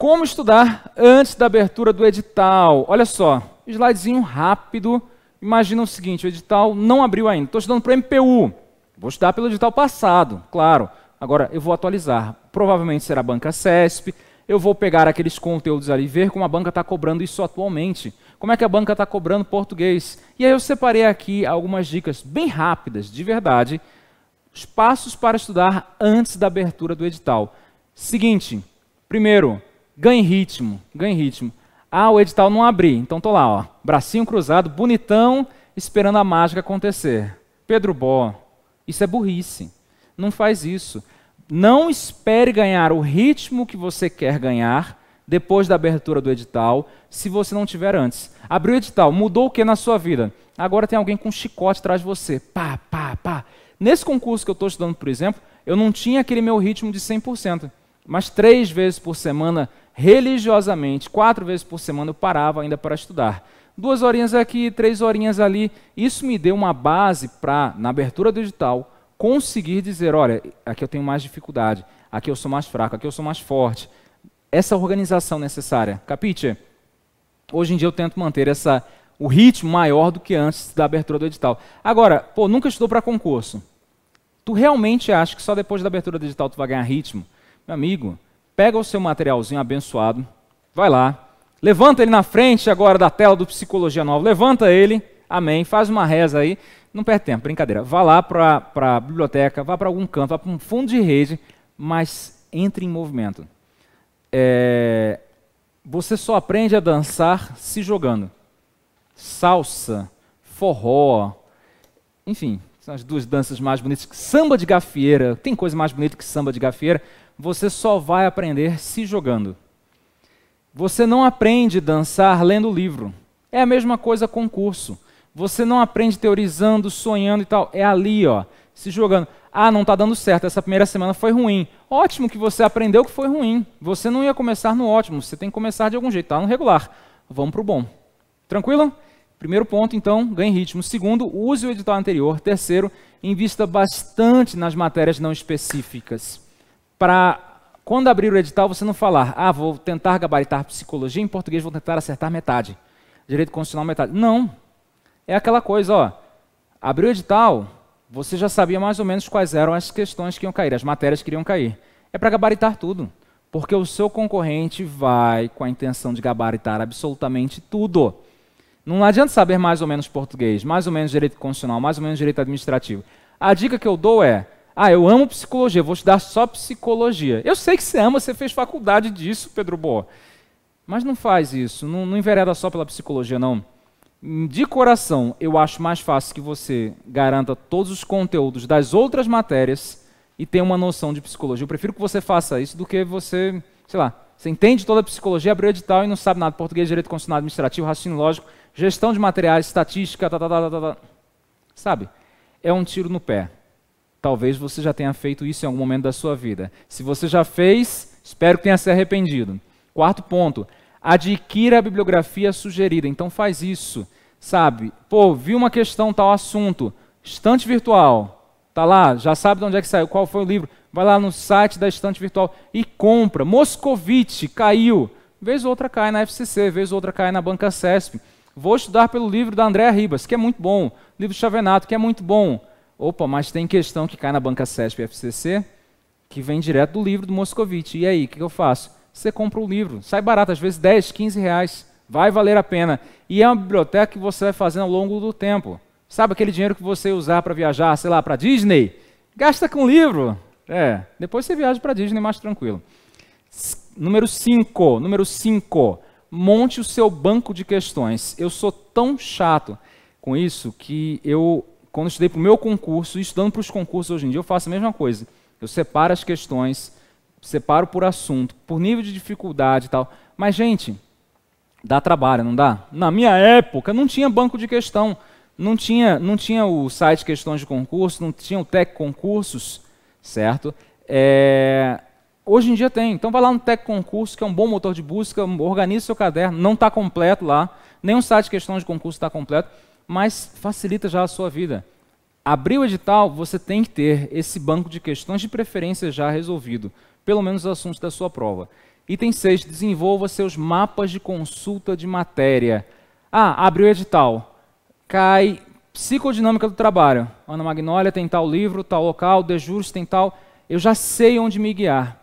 Como estudar antes da abertura do edital? Olha só, slidezinho rápido. Imagina o seguinte: o edital não abriu ainda. Estou estudando para o MPU. Vou estudar pelo edital passado, claro. Agora eu vou atualizar. Provavelmente será a banca CESP. Eu vou pegar aqueles conteúdos ali e ver como a banca está cobrando isso atualmente. Como é que a banca está cobrando português? E aí eu separei aqui algumas dicas bem rápidas, de verdade, os passos para estudar antes da abertura do edital. Seguinte, primeiro, Ganhe ritmo, ganhe ritmo. Ah, o edital não abri, então tô lá, ó, bracinho cruzado, bonitão, esperando a mágica acontecer. Pedro Bó, isso é burrice. Não faz isso. Não espere ganhar o ritmo que você quer ganhar depois da abertura do edital, se você não tiver antes. Abriu o edital, mudou o que na sua vida? Agora tem alguém com um chicote atrás de você. Pá, pá, pá. Nesse concurso que eu estou estudando, por exemplo, eu não tinha aquele meu ritmo de 100%. Mas três vezes por semana religiosamente, quatro vezes por semana eu parava ainda para estudar. Duas horinhas aqui, três horinhas ali. Isso me deu uma base para, na abertura digital, conseguir dizer: olha, aqui eu tenho mais dificuldade, aqui eu sou mais fraco, aqui eu sou mais forte. Essa organização necessária. Capite? Hoje em dia eu tento manter essa, o ritmo maior do que antes da abertura do edital. Agora, pô, nunca estudou para concurso. Tu realmente acha que só depois da abertura do edital tu vai ganhar ritmo? Meu amigo, pega o seu materialzinho abençoado, vai lá, levanta ele na frente agora da tela do Psicologia Nova, levanta ele, amém, faz uma reza aí, não perde tempo, brincadeira. Vá lá para a biblioteca, vá para algum canto, vá para um fundo de rede, mas entre em movimento. É, você só aprende a dançar se jogando. Salsa, forró, enfim, são as duas danças mais bonitas. Samba de gafieira, tem coisa mais bonita que samba de gafieira? você só vai aprender se jogando. Você não aprende dançar lendo livro. É a mesma coisa com curso. Você não aprende teorizando, sonhando e tal. É ali, ó, se jogando. Ah, não está dando certo, essa primeira semana foi ruim. Ótimo que você aprendeu que foi ruim. Você não ia começar no ótimo, você tem que começar de algum jeito, tá no regular. Vamos para o bom. Tranquilo? Primeiro ponto, então, ganhe ritmo. Segundo, use o edital anterior. Terceiro, invista bastante nas matérias não específicas para quando abrir o edital você não falar, ah, vou tentar gabaritar psicologia, em português vou tentar acertar metade, direito constitucional metade. Não. É aquela coisa, ó. Abriu o edital, você já sabia mais ou menos quais eram as questões que iam cair, as matérias que iriam cair. É para gabaritar tudo. Porque o seu concorrente vai com a intenção de gabaritar absolutamente tudo. Não adianta saber mais ou menos português, mais ou menos direito constitucional, mais ou menos direito administrativo. A dica que eu dou é: ah, eu amo psicologia, vou estudar só psicologia. Eu sei que você ama, você fez faculdade disso, Pedro Boa. Mas não faz isso, não, não envereda só pela psicologia, não. De coração, eu acho mais fácil que você garanta todos os conteúdos das outras matérias e tenha uma noção de psicologia. Eu prefiro que você faça isso do que você, sei lá, você entende toda a psicologia, abriu edital e não sabe nada. Português, direito constitucional, administrativo, raciocínio lógico, gestão de materiais, estatística, tá, tá, tá, tá, tá. tá. Sabe? É um tiro no pé. Talvez você já tenha feito isso em algum momento da sua vida. Se você já fez, espero que tenha se arrependido. Quarto ponto, adquira a bibliografia sugerida. Então faz isso, sabe? Pô, vi uma questão, tal assunto, estante virtual, tá lá, já sabe de onde é que saiu, qual foi o livro. Vai lá no site da estante virtual e compra. Moscovite caiu. Vez outra cai na FCC, vez outra cai na Banca CESP. Vou estudar pelo livro da Andréa Ribas, que é muito bom. Livro do Chavenato, que é muito bom. Opa, mas tem questão que cai na banca CESP e FCC que vem direto do livro do Moscovite. E aí, o que eu faço? Você compra o livro, sai barato, às vezes 10, 15 reais. Vai valer a pena. E é uma biblioteca que você vai fazendo ao longo do tempo. Sabe aquele dinheiro que você usar para viajar, sei lá, para Disney? Gasta com livro. É, depois você viaja para Disney mais tranquilo. Número 5, número 5. Monte o seu banco de questões. Eu sou tão chato com isso que eu quando estudei para o meu concurso, e estudando para os concursos hoje em dia, eu faço a mesma coisa. Eu separo as questões, separo por assunto, por nível de dificuldade e tal. Mas, gente, dá trabalho, não dá? Na minha época, não tinha banco de questão. Não tinha, não tinha o site Questões de Concurso, não tinha o Tec Concursos, certo? É, hoje em dia tem. Então vai lá no Tec Concurso, que é um bom motor de busca, organize seu caderno. Não está completo lá. Nenhum site de Questões de Concurso está completo mas facilita já a sua vida. Abrir o edital, você tem que ter esse banco de questões de preferência já resolvido, pelo menos os assuntos da sua prova. Item 6, desenvolva seus mapas de consulta de matéria. Ah, abriu o edital. Cai psicodinâmica do trabalho. Ana Magnólia tem tal livro, tal local, de juros tem tal. Eu já sei onde me guiar.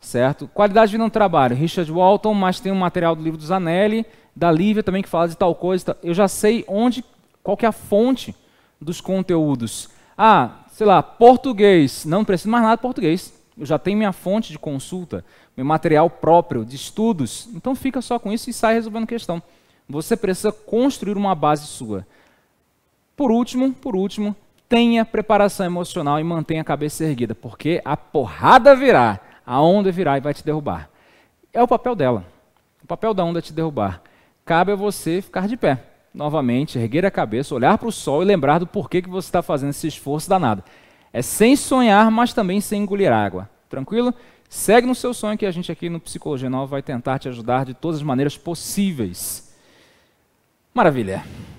Certo? Qualidade de vida no trabalho. Richard Walton, mas tem um material do livro do Zanelli, da Lívia também que fala de tal coisa. Eu já sei onde qual que é a fonte dos conteúdos? Ah, sei lá, português. Não preciso mais nada de português. Eu já tenho minha fonte de consulta, meu material próprio de estudos. Então fica só com isso e sai resolvendo questão. Você precisa construir uma base sua. Por último, por último, tenha preparação emocional e mantenha a cabeça erguida, porque a porrada virá, a onda virá e vai te derrubar. É o papel dela. O papel da onda é te derrubar. Cabe a você ficar de pé novamente, erguer a cabeça, olhar para o sol e lembrar do porquê que você está fazendo esse esforço danado. É sem sonhar, mas também sem engolir água. Tranquilo? Segue no seu sonho que a gente aqui no Psicologia Nova vai tentar te ajudar de todas as maneiras possíveis. Maravilha.